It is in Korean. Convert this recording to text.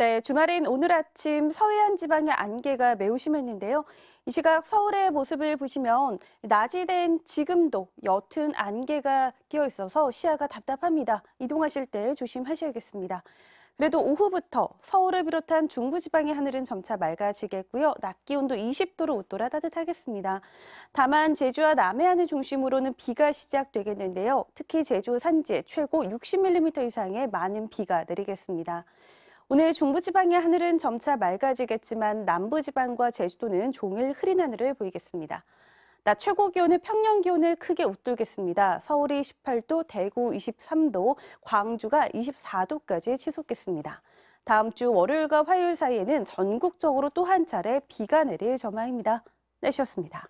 네, 주말인 오늘 아침 서해안 지방의 안개가 매우 심했는데요. 이 시각 서울의 모습을 보시면 낮이 된 지금도 옅은 안개가 끼어 있어서 시야가 답답합니다. 이동하실 때 조심하셔야겠습니다. 그래도 오후부터 서울을 비롯한 중부 지방의 하늘은 점차 맑아지겠고요. 낮 기온도 20도로 웃돌아 따뜻하겠습니다. 다만 제주와 남해안을 중심으로는 비가 시작되겠는데요. 특히 제주 산지 에 최고 60mm 이상의 많은 비가 내리겠습니다. 오늘 중부지방의 하늘은 점차 맑아지겠지만 남부지방과 제주도는 종일 흐린 하늘을 보이겠습니다. 낮 최고 기온은 평년 기온을 크게 웃돌겠습니다. 서울이 18도, 대구 23도, 광주가 24도까지 치솟겠습니다. 다음 주 월요일과 화요일 사이에는 전국적으로 또 한 차례 비가 내릴 전망입니다. 날씨습니다